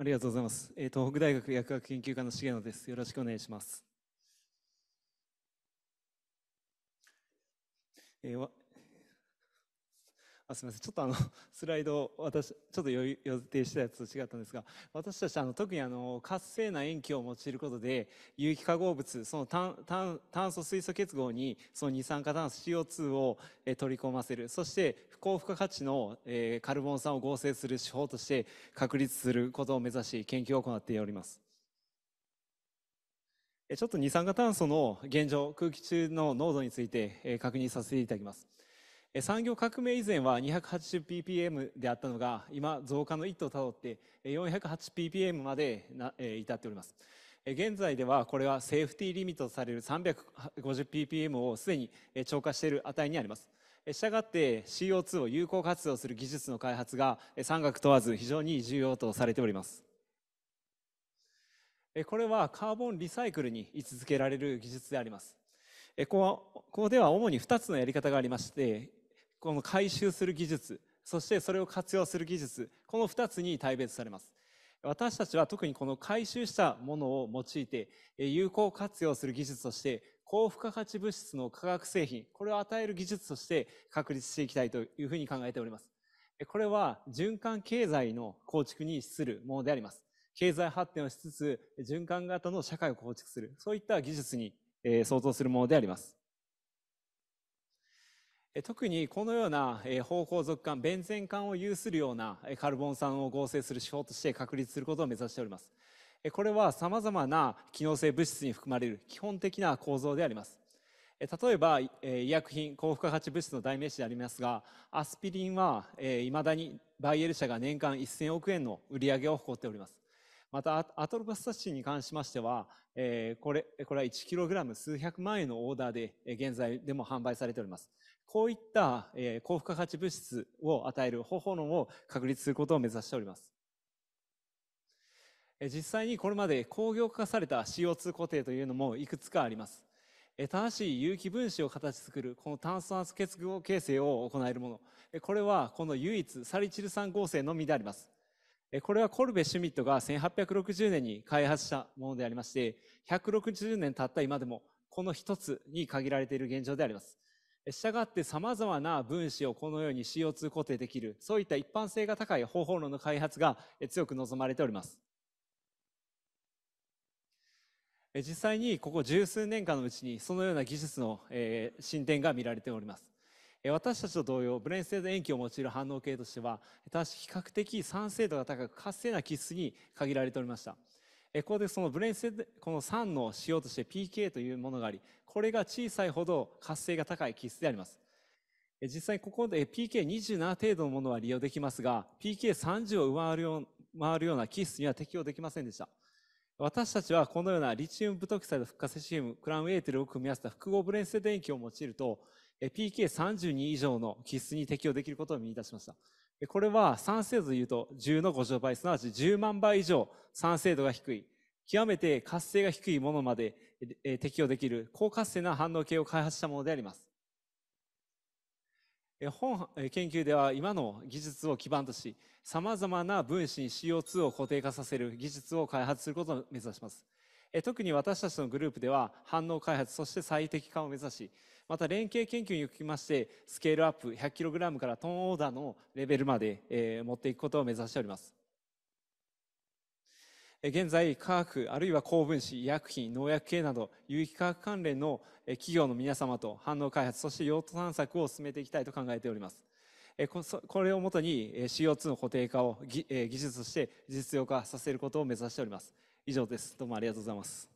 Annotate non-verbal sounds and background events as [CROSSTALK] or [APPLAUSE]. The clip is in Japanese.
ありがとうございます。えー、東北大学薬学研究科の重野です。よろしくお願いします。えー、あすみませんちょっとあの [LAUGHS] スライド私ちょっと予定したやつと違ったんですが私たちあの特にあの活性な塩基を用いることで有機化合物その炭炭炭素水素結合にその二酸化炭素 CO2 を、え取り込ませるそして高付加価値の、えカルボン酸を合成する手法として確立することを目指し研究を行っております。ちょっと二酸化炭素の現状空気中の濃度について確認させていただきます。産業革命以前は 280ppm であったのが今増加の一途をたどって 408ppm まで至っております現在ではこれはセーフティーリミットとされる 350ppm をすでに超過している値にありますしたがって CO2 を有効活用する技術の開発が産学問わず非常に重要とされておりますこれはカーボンリサイクルに位置づけられる技術でありますここでは主に2つのやり方がありましてこの回収する技術そしてそれを活用する技術この2つに大別されます私たちは特にこの回収したものを用いて有効活用する技術として高付加価値物質の化学製品これを与える技術として確立していきたいというふうに考えておりますこれは循環経済の構築に資するものであります経済発展をしつつ循環型の社会を構築するそういった技術に相当するものであります特にこのような方向属管、ベンゼン管を有するようなカルボン酸を合成する手法として確立することを目指しております。これは様々な機能性物質に含まれる基本的な構造であります。例えば、医薬品、高付加価値物質の代名詞でありますが、アスピリンはいまだにバイエル社が年間1000億円の売り上げを誇っております。また、アトロバスタチンに関しましては、これ、これは 1kg 数百万円のオーダーで現在でも販売されております。こういった、えー、高付加価値物質を与える方法論を確立することを目指しております。実際にこれまで工業化された CO2 固定というのもいくつかあります。正しい有機分子を形作るこの炭素圧結合形成を行えるもの。これはこの唯一サリチル酸合成のみであります。これはコルベ・シュミットが1860年に開発したものでありまして、160年経った今でもこの一つに限られている現状であります。したがってざまな分子をこのように CO2 固定できる、そういった一般性が高い方法論の開発が強く望まれております。実際にここ十数年間のうちにそのような技術の進展が見られております。私たちと同様、ブレンステード塩基を用いる反応系としては、ただし比較的酸性度が高く活性な基質に限られておりました。ここでそのブレインセこの酸の使用として pK というものがあり、これが小さいほど活性が高い基質であります。実際ここで PK27 程度のものは利用できますが、PK30 を上回るような基質には適用できませんでした。私たちはこのようなリチウムブトキサイド、フッ化セシウム、クラウンエーテルを組み合わせた複合ブレンセ電気を用いると、PK32 以上の基質に適用できることを見出しました。これは酸性図で言うと10の50倍、すなわち10万倍以上酸性度が低い、極めて活性が低いものまで適用できる高活性な反応系を開発したものであります。本研究では今の技術を基盤とし、さまざまな分子に CO2 を固定化させる技術を開発することを目指します。特に私たちのグループでは反応開発、そして最適化を目指し、また連携研究におきましてスケールアップ 100kg からトンオーダーのレベルまで、えー、持っていくことを目指しております現在化学あるいは高分子医薬品農薬系など有機化学関連の企業の皆様と反応開発そして用途探索を進めていきたいと考えておりますこれをもとに CO2 の固定化を技術として実用化させることを目指しております以上ですどうもありがとうございます